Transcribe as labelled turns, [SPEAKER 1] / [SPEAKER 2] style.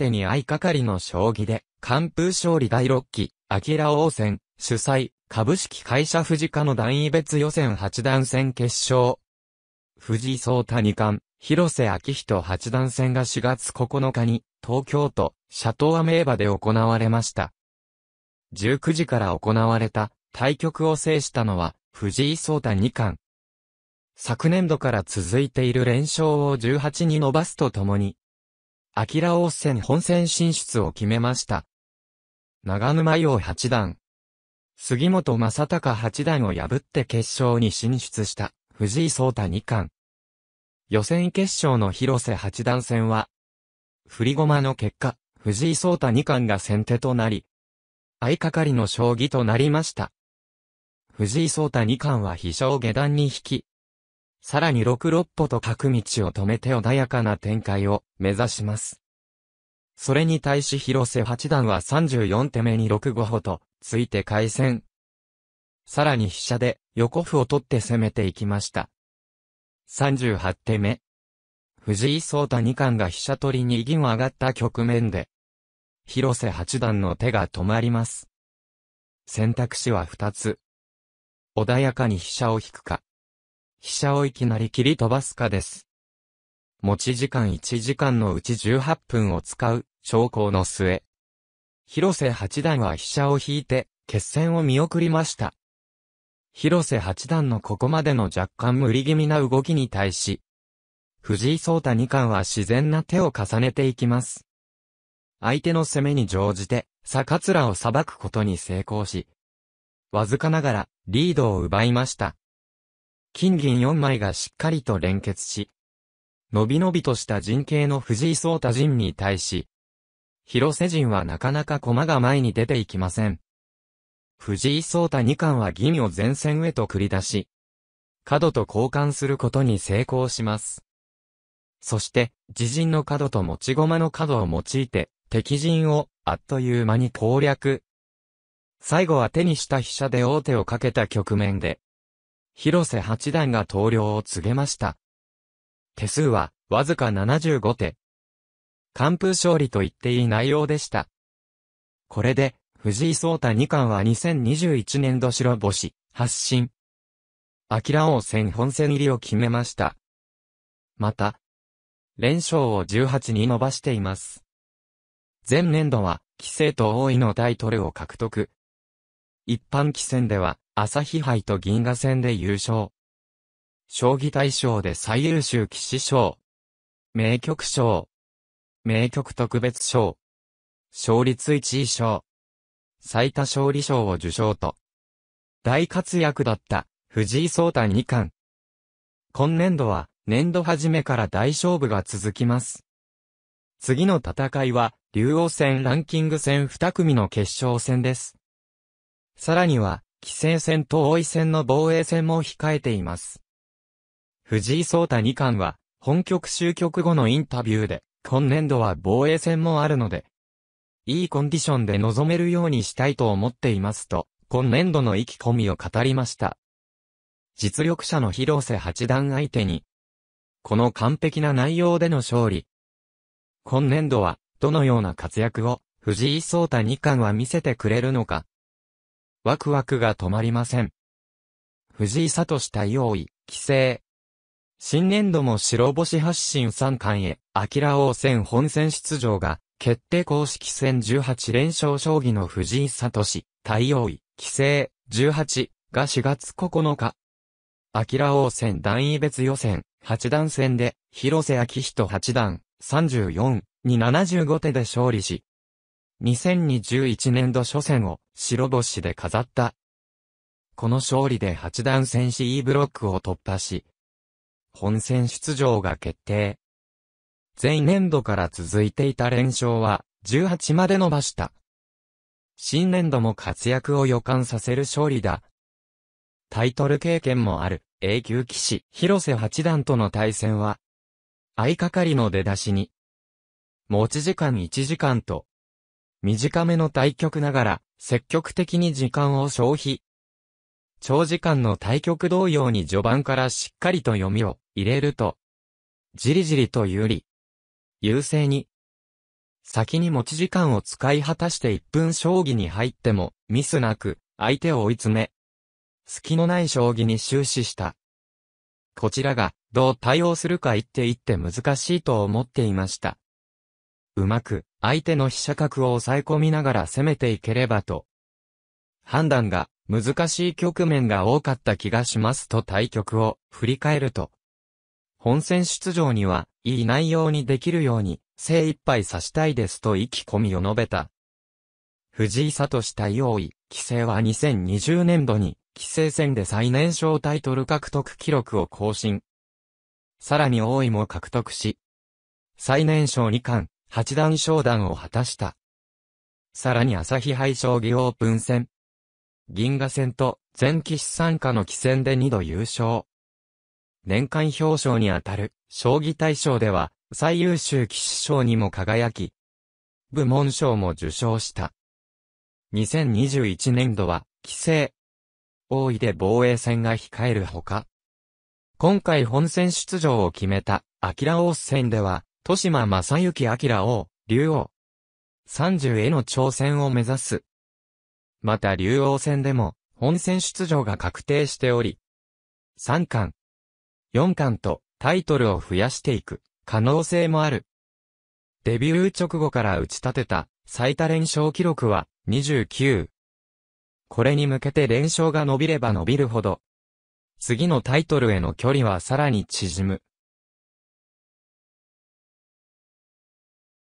[SPEAKER 1] 手に相掛かりの将棋で、完封勝利第6期、アキラ王戦、主催、株式会社富士科の段位別予選8段戦決勝。藤井聡太二冠、広瀬明人八段戦が4月9日に、東京都、シャトーアメーバで行われました。19時から行われた、対局を制したのは、藤井聡太二冠。昨年度から続いている連勝を18に伸ばすとともに、秋田王戦本戦進出を決めました。長沼洋八段。杉本正隆八段を破って決勝に進出した藤井聡太二冠。予選決勝の広瀬八段戦は、振り駒の結果、藤井聡太二冠が先手となり、相掛かりの将棋となりました。藤井聡太二冠は飛車を下段に引き、さらに六六歩と角道を止めて穏やかな展開を目指します。それに対し広瀬八段は34手目に六五歩と、ついて回戦。さらに飛車で横歩を取って攻めていきました。38手目。藤井聡太二冠が飛車取りに銀を上がった局面で、広瀬八段の手が止まります。選択肢は二つ。穏やかに飛車を引くか、飛車をいきなり切り飛ばすかです。持ち時間1時間のうち18分を使う、昇降の末。広瀬八段は飛車を引いて、決戦を見送りました。広瀬八段のここまでの若干無理気味な動きに対し、藤井聡太二冠は自然な手を重ねていきます。相手の攻めに乗じて、坂面を裁くことに成功し、わずかながらリードを奪いました。金銀4枚がしっかりと連結し、のびのびとした陣形の藤井聡太陣に対し、広瀬陣はなかなか駒が前に出ていきません。藤井聡太二冠は銀を前線へと繰り出し、角と交換することに成功します。そして、自陣の角と持ち駒の角を用いて、敵陣を、あっという間に攻略。最後は手にした飛車で王手をかけた局面で、広瀬八段が投了を告げました。手数は、わずか75手。完封勝利と言っていい内容でした。これで、藤井聡太二冠は2021年度白星、発進。明王戦本戦入りを決めました。また、連勝を18に伸ばしています。前年度は、棋聖と王位のタイトルを獲得。一般棋戦では、朝日杯と銀河戦で優勝。将棋大賞で最優秀棋士賞。名曲賞。名曲特別賞。勝率1位賞。最多勝利賞を受賞と。大活躍だった藤井聡太二冠。今年度は年度初めから大勝負が続きます。次の戦いは竜王戦ランキング戦2組の決勝戦です。さらには、棋聖戦と王位戦の防衛戦も控えています。藤井聡太二冠は、本局終局後のインタビューで、今年度は防衛戦もあるので、いいコンディションで臨めるようにしたいと思っていますと、今年度の意気込みを語りました。実力者の広瀬八段相手に、この完璧な内容での勝利。今年度は、どのような活躍を、藤井聡太二冠は見せてくれるのか。ワクワクが止まりません。藤井聡対応位、規制。新年度も白星発進三冠へ、明王戦本戦出場が、決定公式戦18連勝将棋の藤井聡、対応位、規制、18が4月9日。明王戦段位別予選、八段戦で、広瀬明人八段、34に75手で勝利し、2021年度初戦を白星で飾った。この勝利で八段戦 CE ブロックを突破し、本戦出場が決定。前年度から続いていた連勝は18まで伸ばした。新年度も活躍を予感させる勝利だ。タイトル経験もある A 級騎士広瀬八段との対戦は、相掛かりの出だしに、持ち時間1時間と、短めの対局ながら、積極的に時間を消費。長時間の対局同様に序盤からしっかりと読みを入れると、じりじりと有利。優勢に。先に持ち時間を使い果たして1分将棋に入っても、ミスなく、相手を追い詰め。隙のない将棋に終始した。こちらが、どう対応するか言って言って難しいと思っていました。うまく、相手の飛車角を抑え込みながら攻めていければと。判断が、難しい局面が多かった気がしますと対局を振り返ると。本戦出場には、いい内容にできるように、精一杯指したいですと意気込みを述べた。藤井聡対王位、棋聖は2020年度に、棋聖戦で最年少タイトル獲得記録を更新。さらに王位も獲得し、最年少2冠、八段昇段を果たした。さらに朝日杯将棋オープン戦。銀河戦と全騎士参加の棋戦で2度優勝。年間表彰にあたる将棋大賞では最優秀騎士賞にも輝き、部門賞も受賞した。2021年度は、規制。大いで防衛戦が控えるほか、今回本戦出場を決めた、アキラオース戦では、豊島正幸明王、竜王。30への挑戦を目指す。また竜王戦でも、本戦出場が確定しており、3巻、4巻とタイトルを増やしていく可能性もある。デビュー直後から打ち立てた最多連勝記録は29。これに向けて連勝が伸びれば伸びるほど、次のタイトルへの距離はさらに縮む。